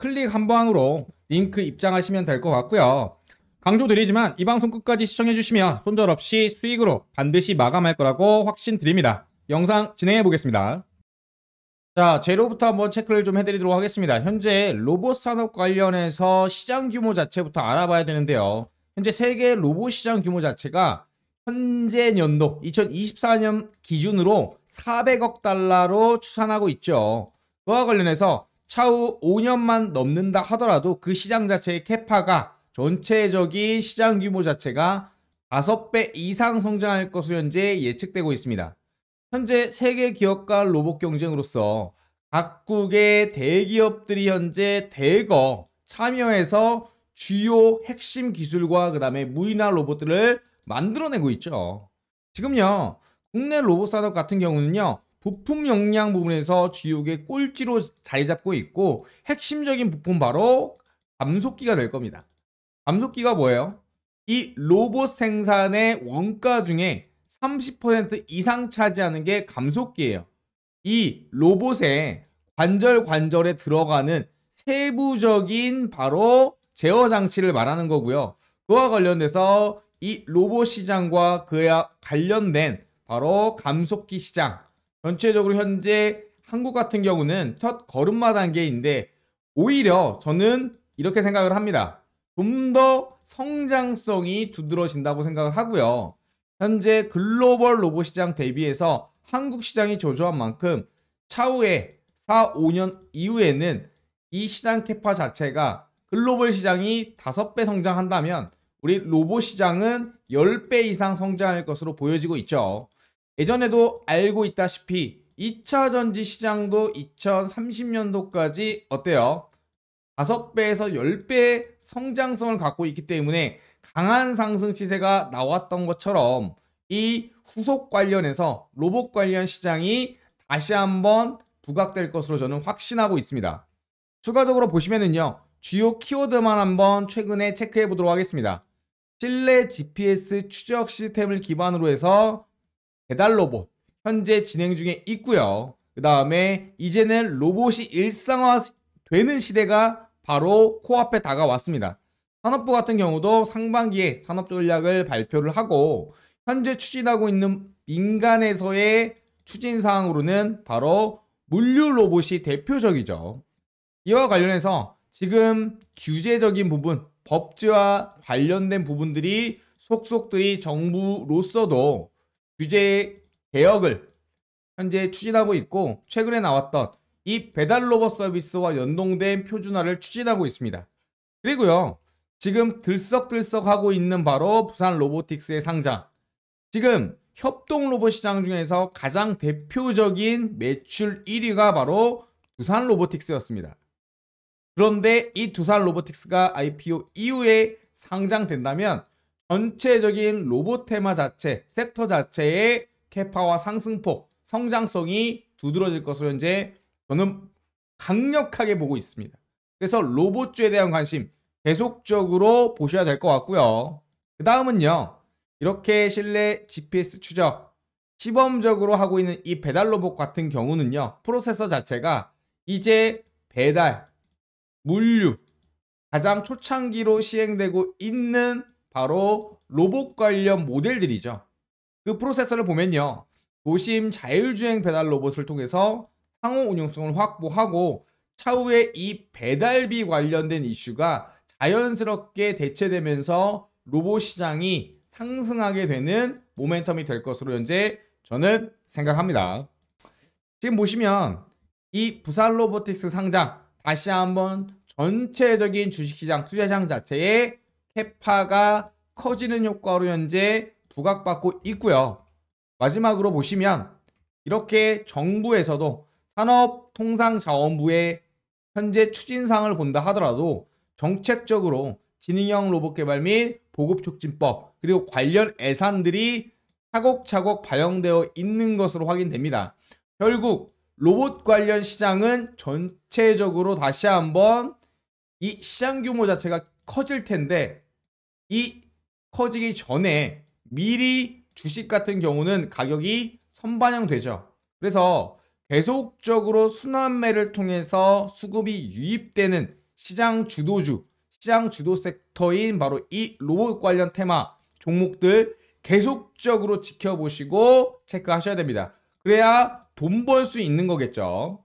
클릭 한 방으로 링크 입장하시면 될 것 같고요. 강조드리지만 이 방송 끝까지 시청해주시면 손절 없이 수익으로 반드시 마감할 거라고 확신드립니다. 영상 진행해 보겠습니다. 자, 제로부터 한번 체크를 좀 해드리도록 하겠습니다. 현재 로봇 산업 관련해서 시장 규모 자체부터 알아봐야 되는데요. 현재 세계 로봇 시장 규모 자체가 현재 연도 2024년 기준으로 400억 달러로 추산하고 있죠. 그와 관련해서 차후 5년만 넘는다 하더라도 그 시장 자체의 캐파가 전체적인 시장 규모 자체가 5배 이상 성장할 것으로 현재 예측되고 있습니다. 현재 세계 기업과 로봇 경쟁으로서 각국의 대기업들이 현재 대거 참여해서 주요 핵심 기술과 그 다음에 무인화 로봇들을 만들어내고 있죠. 지금요, 국내 로봇 산업 같은 경우는요, 부품 용량 부분에서 GU의 꼴찌로 자리 잡고 있고 핵심적인 부품 바로 감속기가 될 겁니다. 감속기가 뭐예요? 이 로봇 생산의 원가 중에 30% 이상 차지하는 게 감속기예요. 이 로봇의 관절 관절에 들어가는 세부적인 바로 제어 장치를 말하는 거고요. 그와 관련돼서 이 로봇 시장과 그에 관련된 바로 감속기 시장 전체적으로 현재 한국 같은 경우는 첫 걸음마 단계인데 오히려 저는 이렇게 생각을 합니다. 좀 더 성장성이 두드러진다고 생각을 하고요. 현재 글로벌 로봇 시장 대비해서 한국 시장이 저조한 만큼 차후에 4, 5년 이후에는 이 시장 캐파 자체가 글로벌 시장이 5배 성장한다면 우리 로봇 시장은 10배 이상 성장할 것으로 보여지고 있죠. 예전에도 알고 있다시피 2차 전지 시장도 2030년도까지 어때요? 5배에서 10배의 성장성을 갖고 있기 때문에 강한 상승 시세가 나왔던 것처럼 이 후속 관련해서 로봇 관련 시장이 다시 한번 부각될 것으로 저는 확신하고 있습니다. 추가적으로 보시면은요. 주요 키워드만 한번 최근에 체크해 보도록 하겠습니다. 실내 GPS 추적 시스템을 기반으로 해서 배달 로봇 현재 진행 중에 있고요. 그 다음에 이제는 로봇이 일상화되는 시대가 바로 코앞에 다가왔습니다. 산업부 같은 경우도 상반기에 산업 전략을 발표를 하고 현재 추진하고 있는 민간에서의 추진 사항으로는 바로 물류 로봇이 대표적이죠. 이와 관련해서 지금 규제적인 부분, 법제와 관련된 부분들이 속속들이 정부로서도 규제 개혁을 현재 추진하고 있고 최근에 나왔던 이 배달 로봇 서비스와 연동된 표준화를 추진하고 있습니다. 그리고요. 지금 들썩들썩 하고 있는 바로 부산 로보틱스의 상장. 지금 협동 로봇 시장 중에서 가장 대표적인 매출 1위가 바로 두산 로보틱스였습니다. 그런데 이 두산 로보틱스가 IPO 이후에 상장된다면 전체적인 로봇 테마 자체, 섹터 자체의 캐파와 상승폭, 성장성이 두드러질 것으로 현재 저는 강력하게 보고 있습니다. 그래서 로봇주에 대한 관심 계속적으로 보셔야 될 것 같고요. 그 다음은요. 이렇게 실내 GPS 추적, 시범적으로 하고 있는 이 배달 로봇 같은 경우는요. 프로세서 자체가 이제 배달, 물류, 가장 초창기로 시행되고 있는 바로 로봇 관련 모델들이죠. 그 프로세서를 보면요. 도심 자율주행 배달 로봇을 통해서 상호 운용성을 확보하고 차후에 이 배달비 관련된 이슈가 자연스럽게 대체되면서 로봇 시장이 상승하게 되는 모멘텀이 될 것으로 현재 저는 생각합니다. 지금 보시면 이 부산 로보틱스 상장 다시 한번 전체적인 주식시장 투자장 자체에 해파가 커지는 효과로 현재 부각받고 있고요. 마지막으로 보시면 이렇게 정부에서도 산업통상자원부의 현재 추진상을 본다 하더라도 정책적으로 지능형 로봇 개발 및 보급 촉진법 그리고 관련 예산들이 차곡차곡 반영되어 있는 것으로 확인됩니다. 결국 로봇 관련 시장은 전체적으로 다시 한번 이 시장 규모 자체가 커질 텐데 이 커지기 전에 미리 주식 같은 경우는 가격이 선반영되죠. 그래서 계속적으로 순환매를 통해서 수급이 유입되는 시장 주도주, 시장 주도 섹터인 바로 이 로봇 관련 테마 종목들 계속적으로 지켜보시고 체크하셔야 됩니다. 그래야 돈 벌 수 있는 거겠죠.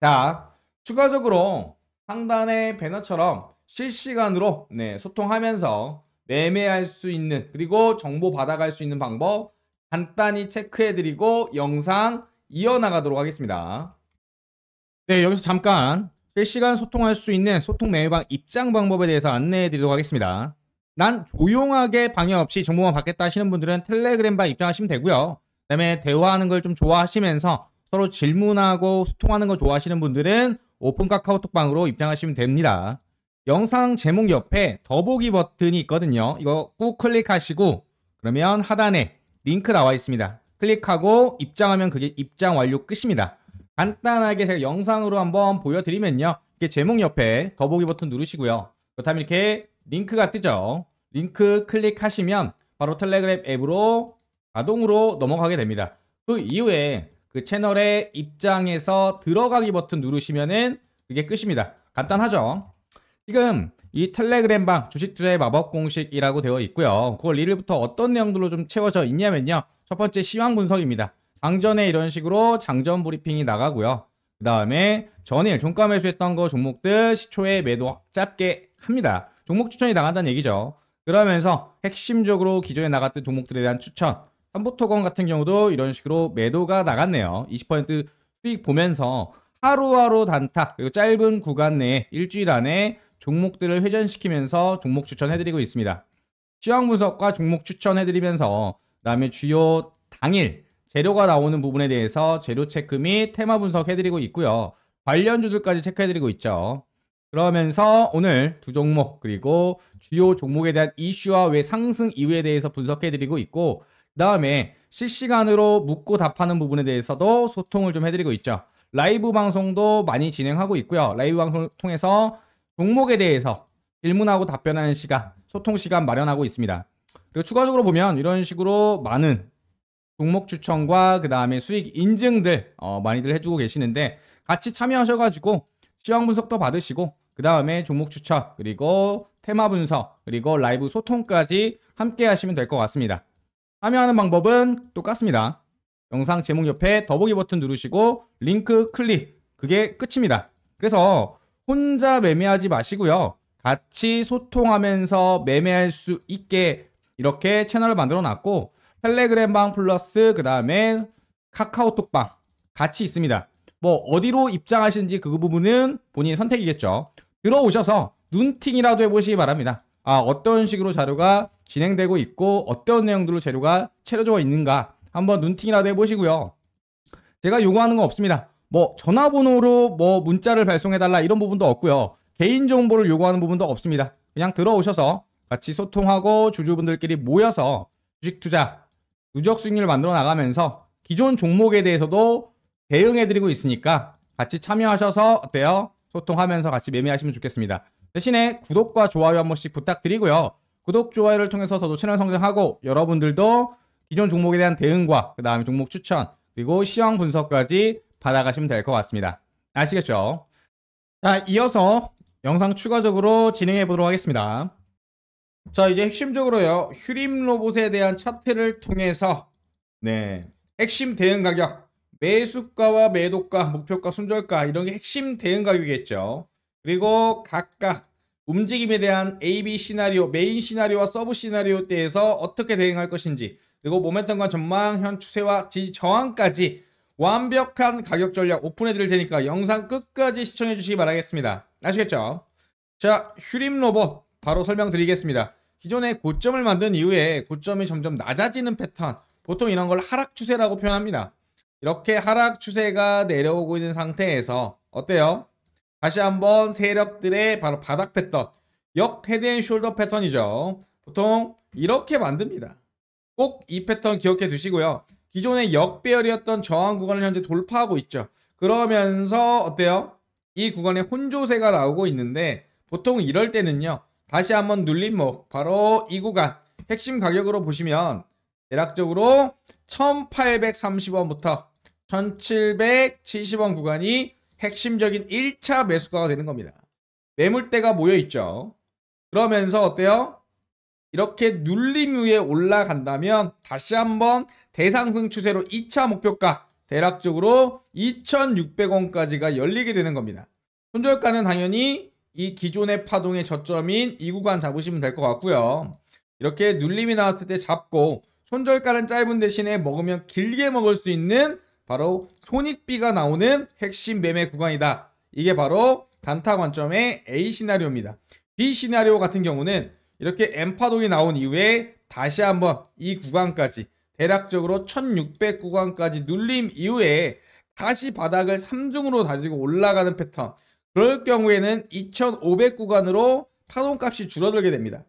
자, 추가적으로 상단의 배너처럼 실시간으로 네, 소통하면서 매매할 수 있는 그리고 정보 받아갈 수 있는 방법 간단히 체크해드리고 영상 이어나가도록 하겠습니다. 네 여기서 잠깐 실시간 소통할 수 있는 소통 매매방 입장 방법에 대해서 안내해드리도록 하겠습니다. 난 조용하게 방해 없이 정보만 받겠다 하시는 분들은 텔레그램방 입장하시면 되고요. 그다음에 대화하는 걸 좀 좋아하시면서 서로 질문하고 소통하는 걸 좋아하시는 분들은 오픈 카카오톡방으로 입장하시면 됩니다. 영상 제목 옆에 더보기 버튼이 있거든요. 이거 꾹 클릭하시고 그러면 하단에 링크 나와 있습니다. 클릭하고 입장하면 그게 입장 완료 끝입니다. 간단하게 제가 영상으로 한번 보여드리면요. 이게 제목 옆에 더보기 버튼 누르시고요. 그렇다면 이렇게 링크가 뜨죠. 링크 클릭하시면 바로 텔레그램 앱으로 자동으로 넘어가게 됩니다. 그 이후에 그 채널의 입장에서 들어가기 버튼 누르시면은 그게 끝입니다. 간단하죠? 지금 이 텔레그램 방 주식 투자의 마법 공식이라고 되어 있고요. 9월 1일부터 어떤 내용들로 좀 채워져 있냐면요. 첫 번째 시황 분석입니다. 장전에 이런 식으로 장전 브리핑이 나가고요. 그 다음에 전일 종가 매수했던 거 종목들 시초에 매도 짧게 합니다. 종목 추천이 나간다는 얘기죠. 그러면서 핵심적으로 기존에 나갔던 종목들에 대한 추천. 삼보토건 같은 경우도 이런 식으로 매도가 나갔네요. 20% 수익 보면서 하루하루 단타 그리고 짧은 구간 내에 일주일 안에 종목들을 회전시키면서 종목 추천해드리고 있습니다. 시황 분석과 종목 추천해드리면서 그다음에 주요 당일 재료가 나오는 부분에 대해서 재료 체크 및 테마 분석해드리고 있고요. 관련주들까지 체크해드리고 있죠. 그러면서 오늘 두 종목 그리고 주요 종목에 대한 이슈와 왜 상승 이유에 대해서 분석해드리고 있고 그 다음에 실시간으로 묻고 답하는 부분에 대해서도 소통을 좀 해드리고 있죠. 라이브 방송도 많이 진행하고 있고요. 라이브 방송을 통해서 종목에 대해서 질문하고 답변하는 시간, 소통 시간 마련하고 있습니다. 그리고 추가적으로 보면 이런 식으로 많은 종목 추천과 그 다음에 수익 인증들 어, 많이들 해주고 계시는데 같이 참여하셔가지고 시황 분석도 받으시고 그 다음에 종목 추천 그리고 테마 분석 그리고 라이브 소통까지 함께 하시면 될 것 같습니다. 참여하는 방법은 똑같습니다. 영상 제목 옆에 더보기 버튼 누르시고 링크 클릭 그게 끝입니다. 그래서 혼자 매매하지 마시고요. 같이 소통하면서 매매할 수 있게 이렇게 채널을 만들어 놨고 텔레그램방 플러스 그 다음에 카카오톡방 같이 있습니다. 뭐 어디로 입장하시는지 그 부분은 본인의 선택이겠죠. 들어오셔서 눈팅이라도 해보시기 바랍니다. 아 어떤 식으로 자료가 진행되고 있고 어떤 내용들로 재료가 채려져 있는가 한번 눈팅이라도 해보시고요. 제가 요구하는 거 없습니다. 뭐 전화번호로 뭐 문자를 발송해달라 이런 부분도 없고요. 개인정보를 요구하는 부분도 없습니다. 그냥 들어오셔서 같이 소통하고 주주분들끼리 모여서 주식 투자, 누적 수익률 만들어 나가면서 기존 종목에 대해서도 대응해드리고 있으니까 같이 참여하셔서 어때요? 소통하면서 같이 매매하시면 좋겠습니다. 대신에 구독과 좋아요 한 번씩 부탁드리고요. 구독, 좋아요를 통해서 저도 채널 성장하고 여러분들도 기존 종목에 대한 대응과 그 다음에 종목 추천 그리고 시황 분석까지 받아가시면 될 것 같습니다. 아시겠죠? 자, 이어서 영상 추가적으로 진행해 보도록 하겠습니다. 자, 이제 핵심적으로요. 휴림 로봇에 대한 차트를 통해서 네, 핵심 대응 가격, 매수가와 매도가, 목표가, 손절가 이런 게 핵심 대응 가격이겠죠. 그리고 각각 움직임에 대한 AB 시나리오, 메인 시나리오와 서브 시나리오 때에서 어떻게 대응할 것인지 그리고 모멘텀과 전망, 현 추세와 지지 저항까지 완벽한 가격 전략 오픈해드릴 테니까 영상 끝까지 시청해주시기 바라겠습니다. 아시겠죠? 자, 슈림 로봇 바로 설명드리겠습니다. 기존에 고점을 만든 이후에 고점이 점점 낮아지는 패턴 보통 이런 걸 하락 추세라고 표현합니다. 이렇게 하락 추세가 내려오고 있는 상태에서 어때요? 다시 한번 세력들의 바로 바닥 패턴 역 헤드앤숄더 패턴이죠. 보통 이렇게 만듭니다. 꼭 이 패턴 기억해 두시고요. 기존의 역배열이었던 저항 구간을 현재 돌파하고 있죠. 그러면서 어때요? 이 구간에 혼조세가 나오고 있는데 보통 이럴 때는요. 다시 한번 눌림목 바로 이 구간 핵심 가격으로 보시면 대략적으로 1830원부터 1770원 구간이 핵심적인 1차 매수가 되는 겁니다. 매물대가 모여있죠. 그러면서 어때요? 이렇게 눌림 위에 올라간다면 다시 한번 대상승 추세로 2차 목표가 대략적으로 2,600원까지가 열리게 되는 겁니다. 손절가는 당연히 이 기존의 파동의 저점인 이 구간 잡으시면 될 것 같고요. 이렇게 눌림이 나왔을 때 잡고 손절가는 짧은 대신에 먹으면 길게 먹을 수 있는 바로 손익비가 나오는 핵심 매매 구간이다. 이게 바로 단타 관점의 A 시나리오입니다. B 시나리오 같은 경우는 이렇게 M 파동이 나온 이후에 다시 한번 이 구간까지 대략적으로 1600구간까지 눌림 이후에 다시 바닥을 3중으로 다지고 올라가는 패턴 그럴 경우에는 2500구간으로 파동값이 줄어들게 됩니다.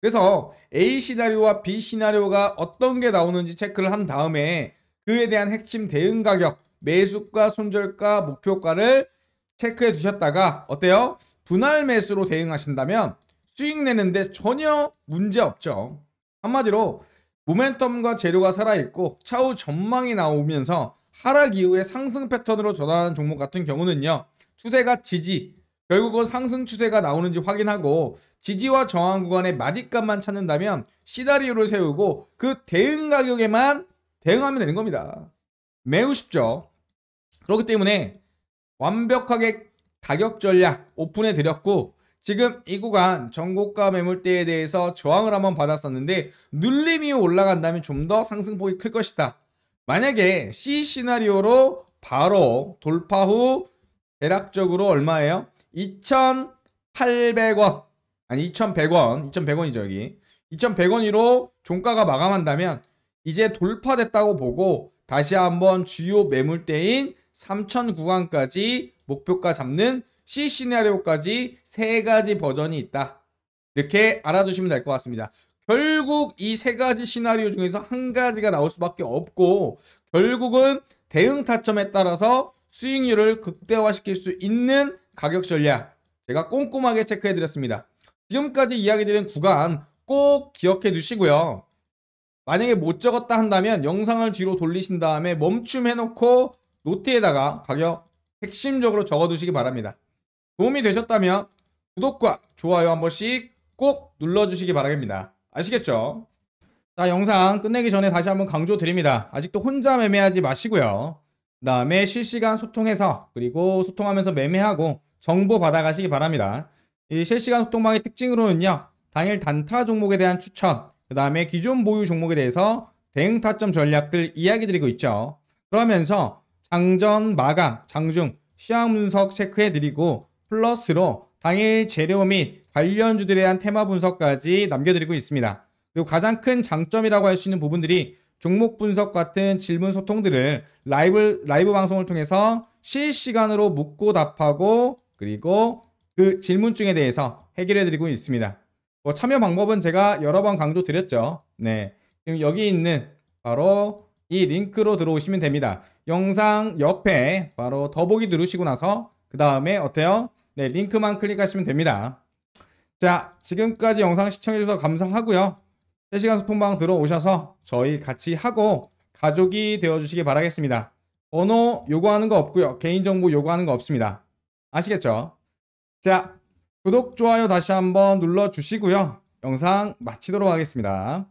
그래서 A 시나리오와 B 시나리오가 어떤 게 나오는지 체크를 한 다음에 그에 대한 핵심 대응 가격, 매수가, 손절가, 목표가를 체크해 두셨다가 어때요? 분할 매수로 대응하신다면 수익 내는데 전혀 문제 없죠. 한마디로 모멘텀과 재료가 살아있고 차후 전망이 나오면서 하락 이후에 상승 패턴으로 전환하는 종목 같은 경우는요. 추세가 지지, 결국은 상승 추세가 나오는지 확인하고 지지와 저항 구간의 마디값만 찾는다면 시나리오를 세우고 그 대응 가격에만 대응하면 되는 겁니다. 매우 쉽죠. 그렇기 때문에 완벽하게 가격 전략 오픈해 드렸고 지금 이 구간 전고가 매물대에 대해서 저항을 한번 받았었는데 눌림 이 올라간다면 좀 더 상승폭이 클 것이다. 만약에 C 시나리오로 바로 돌파 후 대략적으로 얼마예요? 2,800원 아니 2,100원 2,100원이죠 여기 2,100원으로 종가가 마감한다면 이제 돌파됐다고 보고 다시 한번 주요 매물대인 3,000 구간까지 목표가 잡는 C 시나리오까지 세 가지 버전이 있다. 이렇게 알아두시면 될 것 같습니다. 결국 이 세 가지 시나리오 중에서 한 가지가 나올 수밖에 없고 결국은 대응 타점에 따라서 수익률을 극대화시킬 수 있는 가격 전략 제가 꼼꼼하게 체크해 드렸습니다. 지금까지 이야기 드린 구간 꼭 기억해 두시고요. 만약에 못 적었다 한다면 영상을 뒤로 돌리신 다음에 멈춤 해놓고 노트에다가 가격 핵심적으로 적어두시기 바랍니다. 도움이 되셨다면 구독과 좋아요 한 번씩 꼭 눌러주시기 바랍니다 아시겠죠? 자 영상 끝내기 전에 다시 한번 강조드립니다. 아직도 혼자 매매하지 마시고요. 그 다음에 실시간 소통해서 그리고 소통하면서 매매하고 정보 받아가시기 바랍니다. 이 실시간 소통방의 특징으로는요. 당일 단타 종목에 대한 추천, 그 다음에 기존 보유 종목에 대해서 대응 타점 전략들 이야기 드리고 있죠. 그러면서 장전, 마감, 장중, 시황 분석 체크해 드리고 플러스로 당일 재료 및 관련주들에 대한 테마 분석까지 남겨드리고 있습니다. 그리고 가장 큰 장점이라고 할 수 있는 부분들이 종목 분석 같은 질문 소통들을 라이브, 라이브 방송을 통해서 실시간으로 묻고 답하고 그리고 그질문중에 대해서 해결해드리고 있습니다. 뭐 참여 방법은 제가 여러 번 강조 드렸죠. 네. 지금 여기 있는 바로 이 링크로 들어오시면 됩니다. 영상 옆에 바로 더보기 누르시고 나서 그 다음에 어때요? 네, 링크만 클릭하시면 됩니다. 자, 지금까지 영상 시청해주셔서 감사하고요. 3시간 소통방 들어오셔서 저희 같이 하고 가족이 되어주시기 바라겠습니다. 번호 요구하는 거 없고요. 개인정보 요구하는 거 없습니다. 아시겠죠? 자, 구독, 좋아요 다시 한번 눌러주시고요. 영상 마치도록 하겠습니다.